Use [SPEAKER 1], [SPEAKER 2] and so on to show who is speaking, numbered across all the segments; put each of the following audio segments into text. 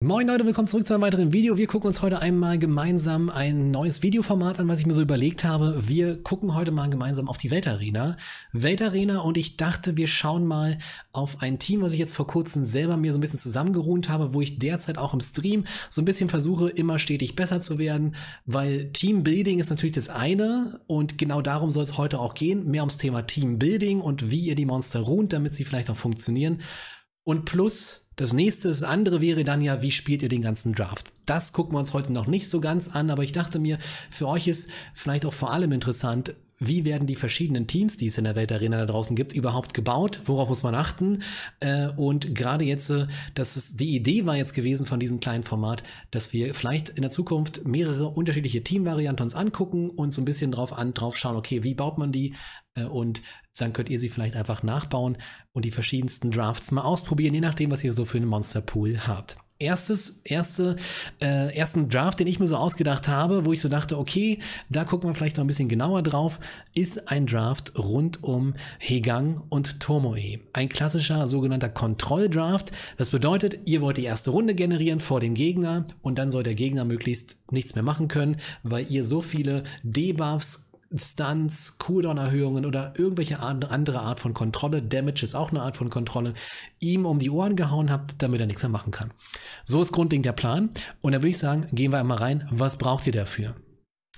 [SPEAKER 1] Moin Leute, willkommen zurück zu einem weiteren Video. Wir gucken uns heute einmal gemeinsam ein neues Videoformat an, was ich mir so überlegt habe. Wir gucken heute mal gemeinsam auf die Weltarena. Weltarena und ich dachte, wir schauen mal auf ein Team, was ich jetzt vor kurzem selber mir so ein bisschen zusammengeruht habe, wo ich derzeit auch im Stream so ein bisschen versuche, immer stetig besser zu werden, weil Teambuilding ist natürlich das eine und genau darum soll es heute auch gehen. Mehr ums Thema Teambuilding und wie ihr die Monster ruht, damit sie vielleicht auch funktionieren. Und plus, das nächste, das andere wäre dann ja, wie spielt ihr den ganzen Draft? Das gucken wir uns heute noch nicht so ganz an, aber ich dachte mir, für euch ist vielleicht auch vor allem interessant, wie werden die verschiedenen Teams, die es in der Weltarena da draußen gibt, überhaupt gebaut? Worauf muss man achten? Äh, und gerade jetzt, äh, dass es die Idee war jetzt gewesen von diesem kleinen Format, dass wir vielleicht in der Zukunft mehrere unterschiedliche Teamvarianten uns angucken und so ein bisschen drauf an, drauf schauen, okay, wie baut man die? Äh, und dann könnt ihr sie vielleicht einfach nachbauen und die verschiedensten Drafts mal ausprobieren, je nachdem, was ihr so für einen Monsterpool habt. Erstes, erste, äh, ersten Draft, den ich mir so ausgedacht habe, wo ich so dachte, okay, da gucken wir vielleicht noch ein bisschen genauer drauf, ist ein Draft rund um Hegang und Tomoe. Ein klassischer sogenannter Kontrolldraft. Das bedeutet, ihr wollt die erste Runde generieren vor dem Gegner und dann soll der Gegner möglichst nichts mehr machen können, weil ihr so viele Debuffs Stunts, Cooldown-Erhöhungen oder irgendwelche andere Art von Kontrolle, Damage ist auch eine Art von Kontrolle, ihm um die Ohren gehauen habt, damit er nichts mehr machen kann. So ist grundlegend der Plan. Und da würde ich sagen, gehen wir einmal rein, was braucht ihr dafür?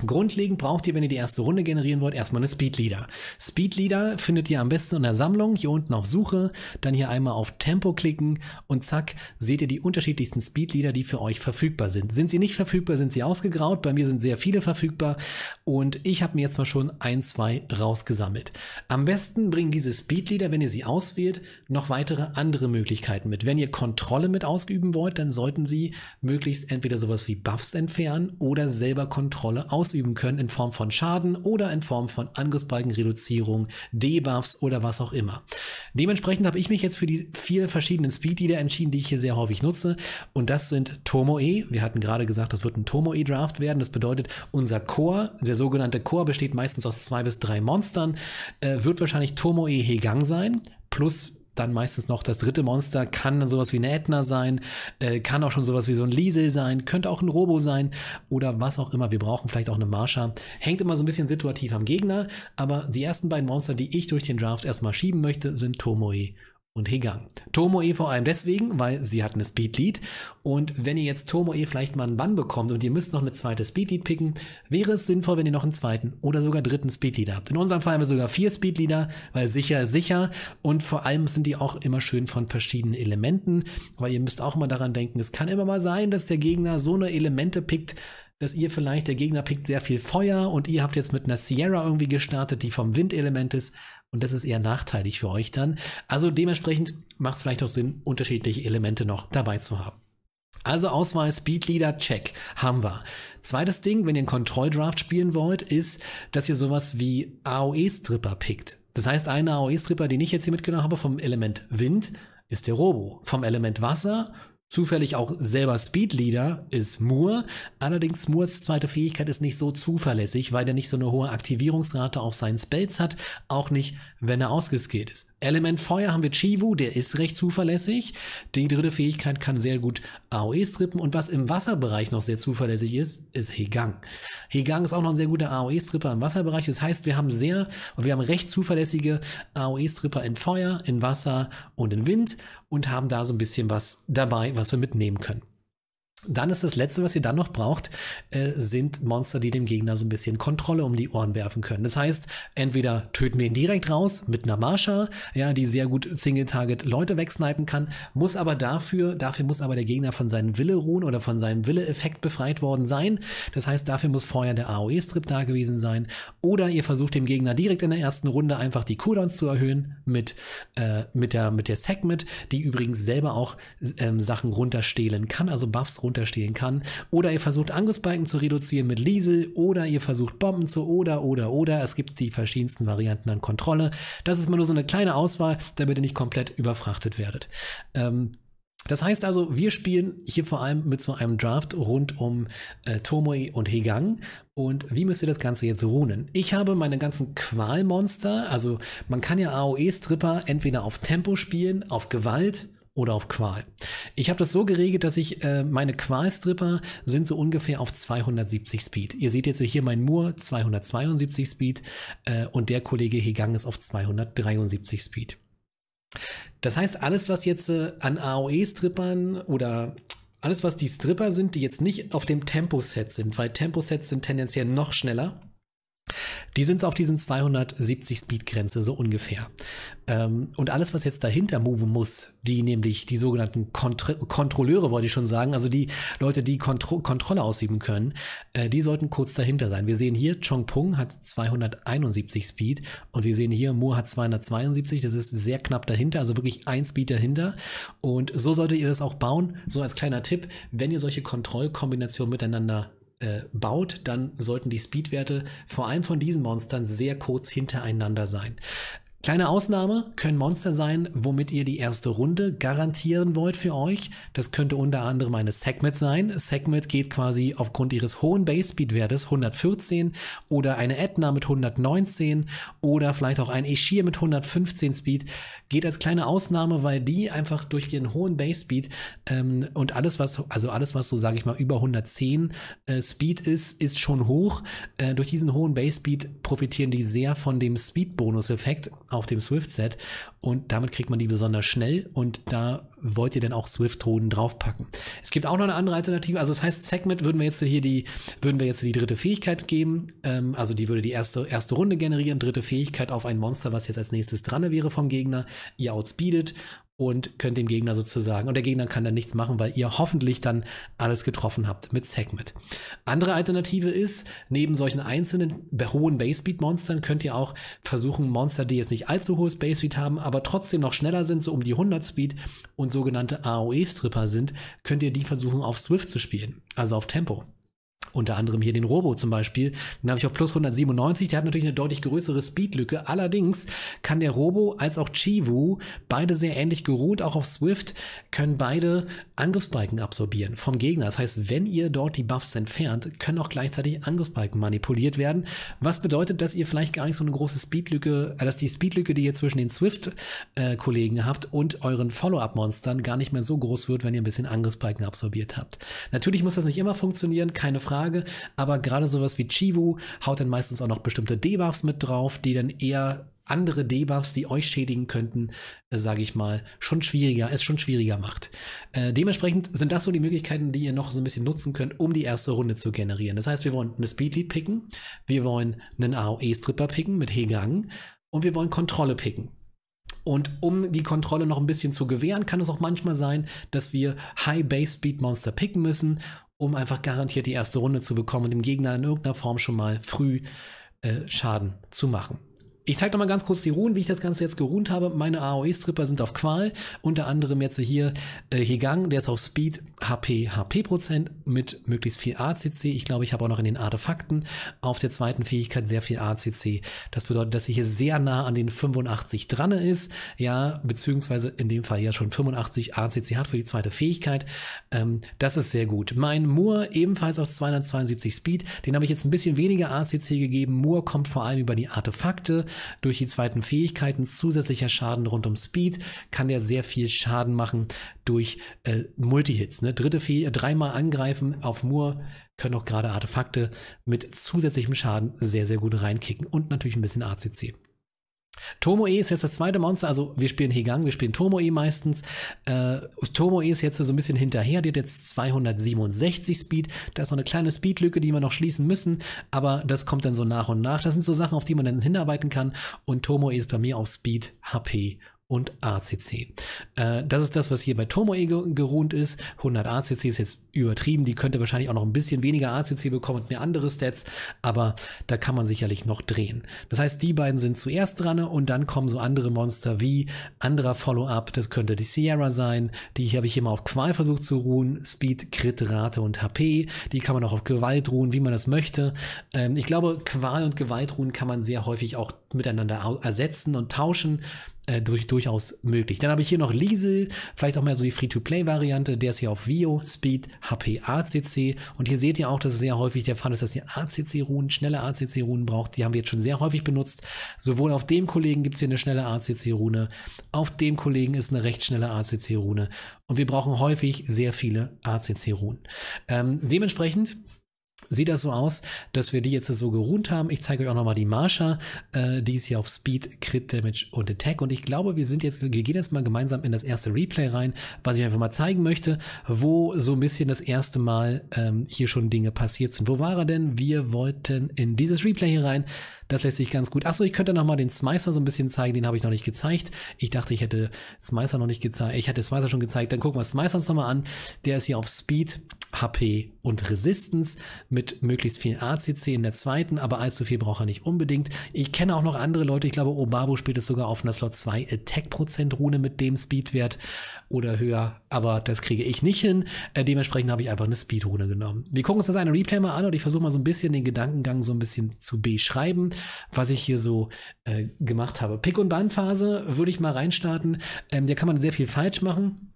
[SPEAKER 1] Grundlegend braucht ihr, wenn ihr die erste Runde generieren wollt, erstmal eine Speedleader. Speedleader findet ihr am besten in der Sammlung, hier unten auf Suche, dann hier einmal auf Tempo klicken und zack, seht ihr die unterschiedlichsten Speedleader, die für euch verfügbar sind. Sind sie nicht verfügbar, sind sie ausgegraut, bei mir sind sehr viele verfügbar und ich habe mir jetzt mal schon ein, zwei rausgesammelt. Am besten bringen diese Speedleader, wenn ihr sie auswählt, noch weitere andere Möglichkeiten mit. Wenn ihr Kontrolle mit ausüben wollt, dann sollten sie möglichst entweder sowas wie Buffs entfernen oder selber Kontrolle ausüben ausüben können in Form von Schaden oder in Form von Angriffsbalkenreduzierung, Debuffs oder was auch immer. Dementsprechend habe ich mich jetzt für die vier verschiedenen Speedleader entschieden, die ich hier sehr häufig nutze. Und das sind Tomoe. Wir hatten gerade gesagt, das wird ein Tomoe-Draft werden. Das bedeutet, unser Chor, der sogenannte Chor besteht meistens aus zwei bis drei Monstern, äh, wird wahrscheinlich Tomoe Hegang sein. Plus dann meistens noch das dritte Monster, kann sowas wie eine Ätna sein, äh, kann auch schon sowas wie so ein Liesel sein, könnte auch ein Robo sein oder was auch immer. Wir brauchen vielleicht auch eine Marsha. Hängt immer so ein bisschen situativ am Gegner, aber die ersten beiden Monster, die ich durch den Draft erstmal schieben möchte, sind Tomoe und Hegang. Tomoe vor allem deswegen, weil sie hat eine Speedlead und wenn ihr jetzt Tomoe vielleicht mal einen Bann bekommt und ihr müsst noch eine zweite Speedlead picken, wäre es sinnvoll, wenn ihr noch einen zweiten oder sogar dritten Speedleader habt. In unserem Fall haben wir sogar vier Speedleader, weil sicher sicher und vor allem sind die auch immer schön von verschiedenen Elementen, weil ihr müsst auch mal daran denken, es kann immer mal sein, dass der Gegner so eine Elemente pickt, dass ihr vielleicht, der Gegner pickt sehr viel Feuer und ihr habt jetzt mit einer Sierra irgendwie gestartet, die vom Windelement ist und das ist eher nachteilig für euch dann. Also dementsprechend macht es vielleicht auch Sinn, unterschiedliche Elemente noch dabei zu haben. Also Auswahl Speedleader Check haben wir. Zweites Ding, wenn ihr einen Kontrolldraft spielen wollt, ist, dass ihr sowas wie AOE-Stripper pickt. Das heißt, eine AOE-Stripper, den ich jetzt hier mitgenommen habe vom Element Wind, ist der Robo. Vom Element Wasser Zufällig auch selber Speedleader ist Moore. Allerdings Moores zweite Fähigkeit ist nicht so zuverlässig, weil er nicht so eine hohe Aktivierungsrate auf seinen Spells hat, auch nicht wenn er ausgeskillt ist. Element Feuer haben wir Chivu, der ist recht zuverlässig. Die dritte Fähigkeit kann sehr gut AOE strippen und was im Wasserbereich noch sehr zuverlässig ist, ist Hegang. Hegang ist auch noch ein sehr guter AOE-Stripper im Wasserbereich. Das heißt, wir haben sehr, wir haben recht zuverlässige AOE-Stripper in Feuer, in Wasser und in Wind und haben da so ein bisschen was dabei, was wir mitnehmen können. Dann ist das Letzte, was ihr dann noch braucht, äh, sind Monster, die dem Gegner so ein bisschen Kontrolle um die Ohren werfen können. Das heißt, entweder töten wir ihn direkt raus mit einer Marsha, ja, die sehr gut Single-Target Leute wegsnipen kann, muss aber dafür, dafür muss aber der Gegner von seinem Wille ruhen oder von seinem Wille-Effekt befreit worden sein. Das heißt, dafür muss vorher der AOE-Strip da gewesen sein. Oder ihr versucht dem Gegner direkt in der ersten Runde einfach die Cooldowns zu erhöhen mit, äh, mit der, mit der Segment, die übrigens selber auch ähm, Sachen runterstehlen kann, also Buffs runterstehlen drunter stehen kann. Oder ihr versucht Angriffsbalken zu reduzieren mit Liesel oder ihr versucht Bomben zu oder oder oder. Es gibt die verschiedensten Varianten an Kontrolle. Das ist mal nur so eine kleine Auswahl, damit ihr nicht komplett überfrachtet werdet. Ähm, das heißt also, wir spielen hier vor allem mit so einem Draft rund um äh, Tomoe und Hegang. Und wie müsst ihr das Ganze jetzt runen? Ich habe meine ganzen Qualmonster, also man kann ja AOE-Stripper entweder auf Tempo spielen, auf Gewalt oder auf Qual. Ich habe das so geregelt, dass ich äh, meine Qual-Stripper sind so ungefähr auf 270 Speed. Ihr seht jetzt hier mein Moore 272 Speed äh, und der Kollege Hegang ist auf 273 Speed. Das heißt, alles, was jetzt äh, an AOE-Strippern oder alles, was die Stripper sind, die jetzt nicht auf dem Tempo-Set sind, weil Tempo-Sets sind tendenziell noch schneller, die sind auf diesen 270 Speed-Grenze, so ungefähr. Ähm, und alles, was jetzt dahinter moven muss, die nämlich die sogenannten Kontr Kontrolleure, wollte ich schon sagen, also die Leute, die Kontro Kontrolle ausüben können, äh, die sollten kurz dahinter sein. Wir sehen hier, Chong Pung hat 271 Speed und wir sehen hier, Moore hat 272, das ist sehr knapp dahinter, also wirklich ein Speed dahinter. Und so solltet ihr das auch bauen. So als kleiner Tipp, wenn ihr solche Kontrollkombinationen miteinander äh, baut, dann sollten die Speedwerte vor allem von diesen Monstern sehr kurz hintereinander sein. Kleine Ausnahme können Monster sein, womit ihr die erste Runde garantieren wollt für euch. Das könnte unter anderem eine Segmet sein. Segmet geht quasi aufgrund ihres hohen Base-Speed-Wertes 114 oder eine Etna mit 119 oder vielleicht auch ein Eschir mit 115 Speed. Geht als kleine Ausnahme, weil die einfach durch ihren hohen Base-Speed ähm, und alles, was, also alles, was so, sage ich mal, über 110 äh, Speed ist, ist schon hoch. Äh, durch diesen hohen Base-Speed profitieren die sehr von dem Speed-Bonus-Effekt auf dem Swift-Set und damit kriegt man die besonders schnell und da wollt ihr dann auch swift drohnen draufpacken. Es gibt auch noch eine andere Alternative, also das heißt, Segment würden wir jetzt hier die, würden wir jetzt die dritte Fähigkeit geben, ähm, also die würde die erste, erste Runde generieren, dritte Fähigkeit auf ein Monster, was jetzt als nächstes dran wäre vom Gegner, ihr outspeedet und könnt dem Gegner sozusagen, und der Gegner kann dann nichts machen, weil ihr hoffentlich dann alles getroffen habt mit Segment. Andere Alternative ist, neben solchen einzelnen hohen Base-Speed-Monstern könnt ihr auch versuchen, Monster, die jetzt nicht allzu hohes Base-Speed haben, aber trotzdem noch schneller sind, so um die 100-Speed und sogenannte AOE-Stripper sind, könnt ihr die versuchen auf Swift zu spielen, also auf Tempo. Unter anderem hier den Robo zum Beispiel. Den habe ich auf plus 197. Der hat natürlich eine deutlich größere Speedlücke. Allerdings kann der Robo als auch Chivu, beide sehr ähnlich geruht, auch auf Swift, können beide Angriffsbalken absorbieren vom Gegner. Das heißt, wenn ihr dort die Buffs entfernt, können auch gleichzeitig Angriffsbalken manipuliert werden. Was bedeutet, dass ihr vielleicht gar nicht so eine große Speedlücke, äh, dass die Speedlücke, die ihr zwischen den Swift-Kollegen äh, habt und euren Follow-up-Monstern gar nicht mehr so groß wird, wenn ihr ein bisschen Angriffsbalken absorbiert habt. Natürlich muss das nicht immer funktionieren, keine Frage Frage. Aber gerade sowas wie Chivu haut dann meistens auch noch bestimmte Debuffs mit drauf, die dann eher andere Debuffs, die euch schädigen könnten, äh, sage ich mal, schon schwieriger, es schon schwieriger macht. Äh, dementsprechend sind das so die Möglichkeiten, die ihr noch so ein bisschen nutzen könnt, um die erste Runde zu generieren. Das heißt, wir wollen eine Speedlead picken, wir wollen einen AOE-Stripper picken mit Hegang und wir wollen Kontrolle picken. Und um die Kontrolle noch ein bisschen zu gewähren, kann es auch manchmal sein, dass wir High Base Speed Monster picken müssen um einfach garantiert die erste Runde zu bekommen und dem Gegner in irgendeiner Form schon mal früh äh, Schaden zu machen. Ich zeige nochmal ganz kurz die Ruhen, wie ich das Ganze jetzt geruht habe. Meine AOE-Stripper sind auf Qual, unter anderem jetzt hier äh, Hegang, der ist auf Speed, HP, HP-Prozent mit möglichst viel ACC. Ich glaube, ich habe auch noch in den Artefakten auf der zweiten Fähigkeit sehr viel ACC. Das bedeutet, dass sie hier sehr nah an den 85 dran ist, ja, beziehungsweise in dem Fall ja schon 85 ACC hat für die zweite Fähigkeit. Ähm, das ist sehr gut. Mein Moor ebenfalls auf 272 Speed, den habe ich jetzt ein bisschen weniger ACC gegeben. Moor kommt vor allem über die Artefakte durch die zweiten Fähigkeiten zusätzlicher Schaden rund um Speed kann er sehr viel Schaden machen durch äh, Multi-Hits. Ne? Dritte Fäh äh, dreimal angreifen auf Moor können auch gerade Artefakte mit zusätzlichem Schaden sehr, sehr gut reinkicken und natürlich ein bisschen ACC. Tomoe ist jetzt das zweite Monster, also wir spielen Hegang, wir spielen Tomoe meistens. Äh, Tomoe ist jetzt so ein bisschen hinterher, die hat jetzt 267 Speed. Da ist noch eine kleine Speedlücke, die wir noch schließen müssen, aber das kommt dann so nach und nach. Das sind so Sachen, auf die man dann hinarbeiten kann. Und Tomoe ist bei mir auf Speed HP und ACC. Äh, das ist das, was hier bei Tomoe geruht ist. 100 ACC ist jetzt übertrieben. Die könnte wahrscheinlich auch noch ein bisschen weniger ACC bekommen und mehr andere Stats. Aber da kann man sicherlich noch drehen. Das heißt, die beiden sind zuerst dran und dann kommen so andere Monster wie anderer Follow-up. Das könnte die Sierra sein. Die habe ich hier mal auf Qual versucht zu ruhen. Speed, Crit, Rate und HP. Die kann man auch auf Gewalt ruhen, wie man das möchte. Ähm, ich glaube, Qual und Gewalt ruhen kann man sehr häufig auch miteinander ersetzen und tauschen, äh, durch, durchaus möglich. Dann habe ich hier noch Liesel, vielleicht auch mal so die Free-to-Play-Variante, der ist hier auf Vio, Speed, HP, ACC und hier seht ihr auch, dass es sehr häufig der Fall ist, dass ihr ACC-Runen, schnelle ACC-Runen braucht, die haben wir jetzt schon sehr häufig benutzt. Sowohl auf dem Kollegen gibt es hier eine schnelle ACC-Rune, auf dem Kollegen ist eine recht schnelle ACC-Rune und wir brauchen häufig sehr viele ACC-Runen. Ähm, dementsprechend sieht das so aus, dass wir die jetzt so geruht haben. Ich zeige euch auch nochmal die Marsha. Äh, die ist hier auf Speed, Crit, Damage und Attack. Und ich glaube, wir sind jetzt, wir gehen jetzt mal gemeinsam in das erste Replay rein, was ich einfach mal zeigen möchte, wo so ein bisschen das erste Mal ähm, hier schon Dinge passiert sind. Wo war er denn? Wir wollten in dieses Replay hier rein. Das lässt sich ganz gut. Achso, ich könnte nochmal den Smicer so ein bisschen zeigen. Den habe ich noch nicht gezeigt. Ich dachte, ich hätte Smicer noch nicht gezeigt. Ich hatte Smicer schon gezeigt. Dann gucken wir Smicer uns nochmal an. Der ist hier auf Speed. HP und Resistance mit möglichst viel ACC in der zweiten, aber allzu viel braucht er nicht unbedingt. Ich kenne auch noch andere Leute, ich glaube Obabo spielt es sogar auf einer Slot 2 Attack-Prozent Rune mit dem Speedwert oder höher, aber das kriege ich nicht hin. Äh, dementsprechend habe ich einfach eine Speed-Rune genommen. Wir gucken uns das eine Replay mal an und ich versuche mal so ein bisschen den Gedankengang so ein bisschen zu beschreiben, was ich hier so äh, gemacht habe. Pick- und ban würde ich mal reinstarten. Ähm, da kann man sehr viel falsch machen.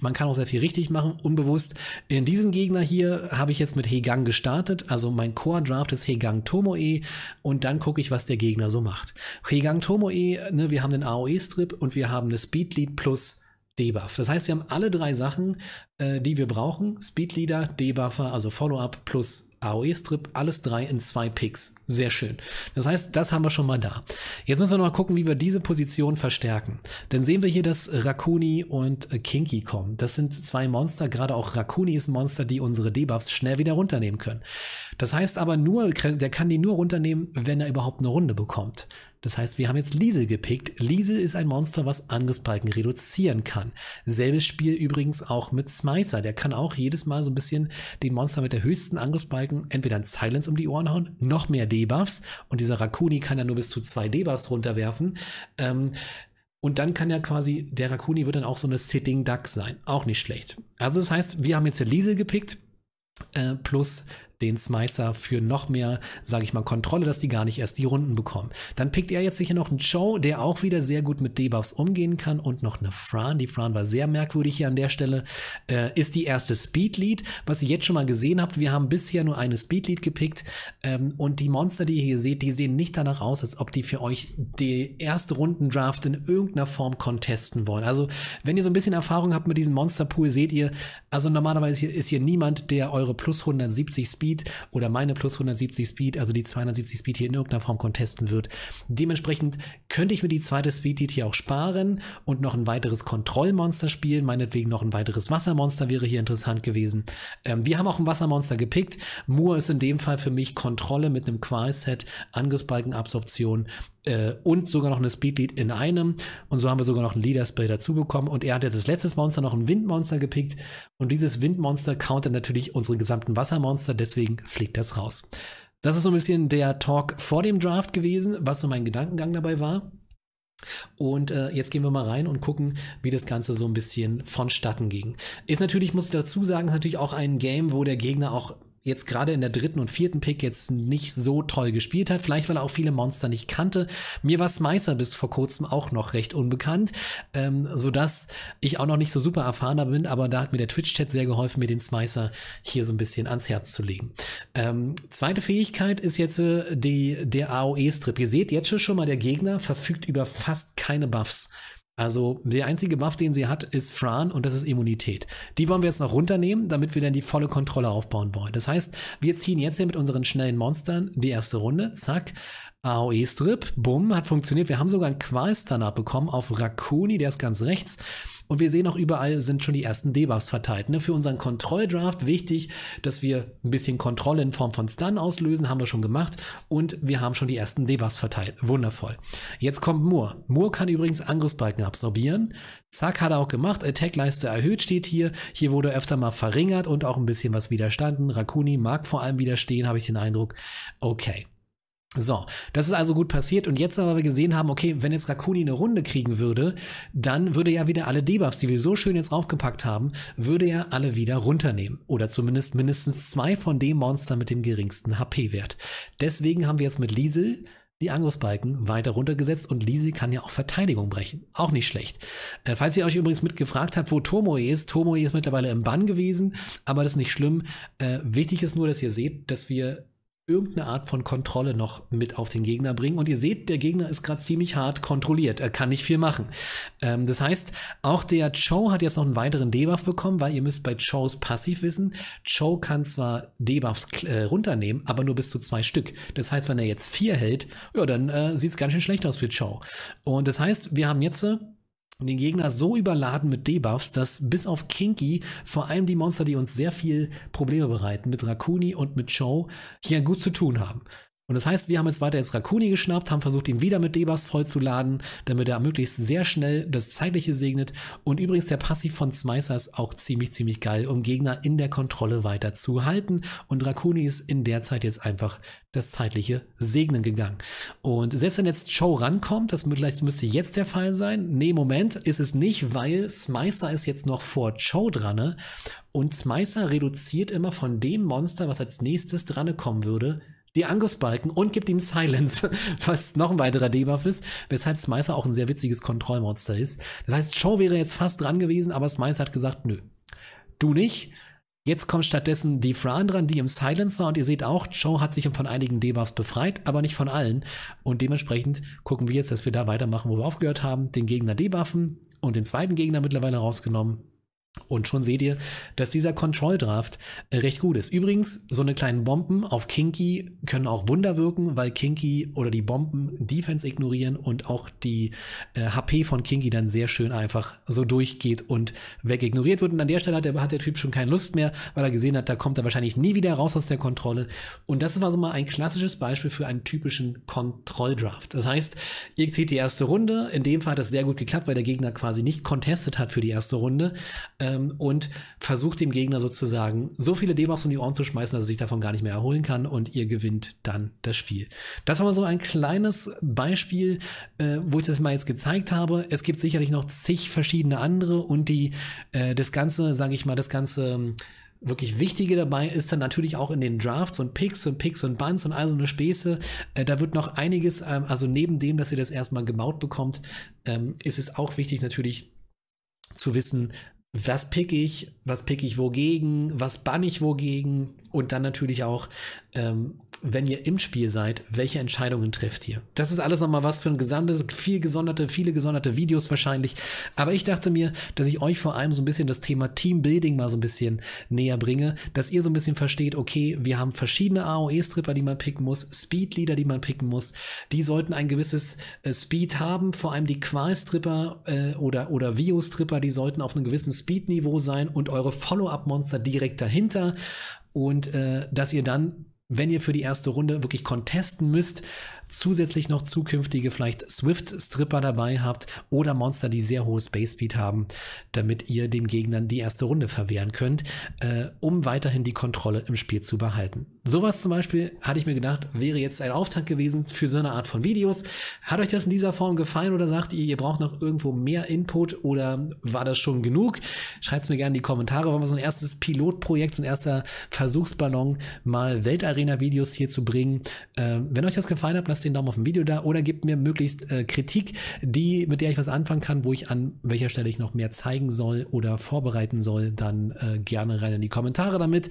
[SPEAKER 1] Man kann auch sehr viel richtig machen, unbewusst. In diesem Gegner hier habe ich jetzt mit Hegang gestartet, also mein Core-Draft ist Hegang Tomoe und dann gucke ich, was der Gegner so macht. Hegang Tomoe, ne, wir haben den AOE-Strip und wir haben eine Speedlead plus Debuff. Das heißt, wir haben alle drei Sachen, äh, die wir brauchen. Speedleader, Debuffer, also Follow-up plus AOE-Strip, alles drei in zwei Picks. Sehr schön. Das heißt, das haben wir schon mal da. Jetzt müssen wir noch mal gucken, wie wir diese Position verstärken. Dann sehen wir hier, dass Rakuni und Kinky kommen. Das sind zwei Monster, gerade auch Rakuni ist ein Monster, die unsere Debuffs schnell wieder runternehmen können. Das heißt aber nur, der kann die nur runternehmen, wenn er überhaupt eine Runde bekommt. Das heißt, wir haben jetzt Liesel gepickt. Liesel ist ein Monster, was Angriffsbalken reduzieren kann. Selbes Spiel übrigens auch mit Smicer. Der kann auch jedes Mal so ein bisschen den Monster mit der höchsten Angriffsbalken Attacken entweder ein Silence um die Ohren hauen, noch mehr Debuffs und dieser Rakuni kann ja nur bis zu zwei Debuffs runterwerfen. Ähm, und dann kann ja quasi, der Rakuni wird dann auch so eine Sitting Duck sein. Auch nicht schlecht. Also das heißt, wir haben jetzt Elise gepickt, äh, plus den Smicer für noch mehr, sage ich mal, Kontrolle, dass die gar nicht erst die Runden bekommen. Dann pickt er jetzt sicher noch einen Joe, der auch wieder sehr gut mit Debuffs umgehen kann und noch eine Fran. Die Fran war sehr merkwürdig hier an der Stelle. Äh, ist die erste Speedlead, was ihr jetzt schon mal gesehen habt. Wir haben bisher nur eine Speedlead gepickt ähm, und die Monster, die ihr hier seht, die sehen nicht danach aus, als ob die für euch die erste Rundendraft in irgendeiner Form contesten wollen. Also wenn ihr so ein bisschen Erfahrung habt mit diesem Monsterpool, seht ihr, also normalerweise ist hier niemand, der eure plus 170 Speed Speed oder meine plus 170 Speed, also die 270 Speed hier in irgendeiner Form contesten wird. Dementsprechend könnte ich mir die zweite Speed Lead hier auch sparen und noch ein weiteres Kontrollmonster spielen, meinetwegen noch ein weiteres Wassermonster wäre hier interessant gewesen. Ähm, wir haben auch ein Wassermonster gepickt. Moore ist in dem Fall für mich Kontrolle mit einem Qual-Set, Angriffsbalken, äh, und sogar noch eine Speedlead in einem. Und so haben wir sogar noch einen Leader Spray dazu bekommen. Und er hat jetzt das letzte Monster noch ein Windmonster gepickt. Und dieses Windmonster countert natürlich unsere gesamten Wassermonster. Deswegen fliegt das raus. Das ist so ein bisschen der Talk vor dem Draft gewesen, was so mein Gedankengang dabei war. Und äh, jetzt gehen wir mal rein und gucken, wie das Ganze so ein bisschen vonstatten ging. Ist natürlich, muss ich dazu sagen, ist natürlich auch ein Game, wo der Gegner auch jetzt gerade in der dritten und vierten Pick jetzt nicht so toll gespielt hat. Vielleicht, weil er auch viele Monster nicht kannte. Mir war Smeißer bis vor kurzem auch noch recht unbekannt, ähm, sodass ich auch noch nicht so super erfahrener bin, aber da hat mir der Twitch-Chat sehr geholfen, mir den Smeißer hier so ein bisschen ans Herz zu legen. Ähm, zweite Fähigkeit ist jetzt äh, die, der AOE-Strip. Ihr seht jetzt schon mal, der Gegner verfügt über fast keine Buffs. Also der einzige Buff, den sie hat, ist Fran und das ist Immunität. Die wollen wir jetzt noch runternehmen, damit wir dann die volle Kontrolle aufbauen wollen. Das heißt, wir ziehen jetzt hier mit unseren schnellen Monstern die erste Runde. Zack. AOE-Strip, bumm, hat funktioniert. Wir haben sogar einen Qualstan bekommen auf Rakuni, der ist ganz rechts. Und wir sehen auch überall sind schon die ersten Debuffs verteilt. Ne? Für unseren Kontrolldraft wichtig, dass wir ein bisschen Kontrolle in Form von Stun auslösen, haben wir schon gemacht. Und wir haben schon die ersten Debuffs verteilt. Wundervoll. Jetzt kommt Moore. Moore kann übrigens Angriffsbalken absorbieren. Zack, hat er auch gemacht. Attack-Leiste erhöht steht hier. Hier wurde öfter mal verringert und auch ein bisschen was widerstanden. Rakuni mag vor allem widerstehen, habe ich den Eindruck. Okay. So, das ist also gut passiert. Und jetzt, aber wir gesehen haben, okay, wenn jetzt Rakuni eine Runde kriegen würde, dann würde ja wieder alle Debuffs, die wir so schön jetzt raufgepackt haben, würde ja alle wieder runternehmen. Oder zumindest mindestens zwei von dem Monster mit dem geringsten HP-Wert. Deswegen haben wir jetzt mit Liesel die Angriffsbalken weiter runtergesetzt und Liesel kann ja auch Verteidigung brechen. Auch nicht schlecht. Äh, falls ihr euch übrigens mitgefragt habt, wo Tomoe ist, Tomoe ist mittlerweile im Bann gewesen, aber das ist nicht schlimm. Äh, wichtig ist nur, dass ihr seht, dass wir irgendeine Art von Kontrolle noch mit auf den Gegner bringen. Und ihr seht, der Gegner ist gerade ziemlich hart kontrolliert. Er kann nicht viel machen. Ähm, das heißt, auch der Cho hat jetzt noch einen weiteren Debuff bekommen, weil ihr müsst bei Chos passiv wissen, Cho kann zwar Debuffs äh, runternehmen, aber nur bis zu zwei Stück. Das heißt, wenn er jetzt vier hält, ja, dann äh, sieht es ganz schön schlecht aus für Cho. Und das heißt, wir haben jetzt äh, den Gegner so überladen mit Debuffs, dass bis auf Kinky vor allem die Monster, die uns sehr viel Probleme bereiten, mit Rakuni und mit Cho, hier gut zu tun haben. Und das heißt, wir haben jetzt weiter jetzt Rakuni geschnappt, haben versucht, ihn wieder mit Debas vollzuladen, damit er möglichst sehr schnell das Zeitliche segnet. Und übrigens der Passiv von Smicer ist auch ziemlich, ziemlich geil, um Gegner in der Kontrolle weiter zu halten. Und Rakuni ist in der Zeit jetzt einfach das Zeitliche segnen gegangen. Und selbst wenn jetzt Cho rankommt, das vielleicht müsste jetzt der Fall sein. Nee, Moment, ist es nicht, weil Smicer ist jetzt noch vor Cho dran. Ne? Und Smicer reduziert immer von dem Monster, was als nächstes dran kommen würde, die Angusbalken und gibt ihm Silence, was noch ein weiterer Debuff ist, weshalb Smicer auch ein sehr witziges Kontrollmonster ist. Das heißt, Show wäre jetzt fast dran gewesen, aber Smicer hat gesagt, nö, du nicht. Jetzt kommt stattdessen die Fran dran, die im Silence war und ihr seht auch, Joe hat sich von einigen Debuffs befreit, aber nicht von allen. Und dementsprechend gucken wir jetzt, dass wir da weitermachen, wo wir aufgehört haben, den Gegner debuffen und den zweiten Gegner mittlerweile rausgenommen und schon seht ihr, dass dieser Control Draft äh, recht gut ist. Übrigens, so eine kleinen Bomben auf Kinky können auch Wunder wirken, weil Kinky oder die Bomben Defense ignorieren und auch die äh, HP von Kinky dann sehr schön einfach so durchgeht und weg ignoriert wird. Und an der Stelle hat der, hat der Typ schon keine Lust mehr, weil er gesehen hat, da kommt er wahrscheinlich nie wieder raus aus der Kontrolle. Und das war so mal ein klassisches Beispiel für einen typischen Control Draft. Das heißt, ihr zieht die erste Runde. In dem Fall hat das sehr gut geklappt, weil der Gegner quasi nicht contestet hat für die erste Runde ähm, und versucht dem Gegner sozusagen so viele Debuffs um die Ohren zu schmeißen, dass er sich davon gar nicht mehr erholen kann und ihr gewinnt dann das Spiel. Das war mal so ein kleines Beispiel, äh, wo ich das mal jetzt gezeigt habe. Es gibt sicherlich noch zig verschiedene andere und die äh, das Ganze, sage ich mal, das Ganze ähm, wirklich Wichtige dabei ist dann natürlich auch in den Drafts und Picks und Picks und Buns und all so eine Späße. Äh, da wird noch einiges, ähm, also neben dem, dass ihr das erstmal gebaut bekommt, ähm, ist es auch wichtig natürlich zu wissen, was pick ich, was pick ich wogegen, was bann ich wogegen und dann natürlich auch, ähm, wenn ihr im Spiel seid, welche Entscheidungen trefft ihr? Das ist alles nochmal was für ein gesamtes, viel gesonderte, viele gesonderte Videos wahrscheinlich. Aber ich dachte mir, dass ich euch vor allem so ein bisschen das Thema Teambuilding mal so ein bisschen näher bringe, dass ihr so ein bisschen versteht, okay, wir haben verschiedene AOE-Stripper, die man picken muss, Speedleader, die man picken muss. Die sollten ein gewisses äh, Speed haben, vor allem die Qual-Stripper äh, oder, oder Vio-Stripper, die sollten auf einem gewissen Speed-Niveau sein und eure Follow-up-Monster direkt dahinter. Und äh, dass ihr dann wenn ihr für die erste Runde wirklich contesten müsst, zusätzlich noch zukünftige vielleicht Swift-Stripper dabei habt oder Monster, die sehr hohe Space speed haben, damit ihr den Gegnern die erste Runde verwehren könnt, äh, um weiterhin die Kontrolle im Spiel zu behalten. Sowas zum Beispiel, hatte ich mir gedacht, wäre jetzt ein Auftakt gewesen für so eine Art von Videos. Hat euch das in dieser Form gefallen oder sagt ihr, ihr braucht noch irgendwo mehr Input oder war das schon genug? Schreibt es mir gerne in die Kommentare. Wollen wir so ein erstes Pilotprojekt, so ein erster Versuchsballon, mal Weltarena-Videos hier zu bringen. Äh, wenn euch das gefallen hat, lasst den Daumen auf dem Video da oder gebt mir möglichst äh, Kritik, die, mit der ich was anfangen kann, wo ich an welcher Stelle ich noch mehr zeigen soll oder vorbereiten soll, dann äh, gerne rein in die Kommentare damit.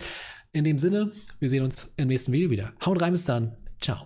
[SPEAKER 1] In dem Sinne, wir sehen uns im nächsten Video wieder. Haut rein, bis dann. Ciao.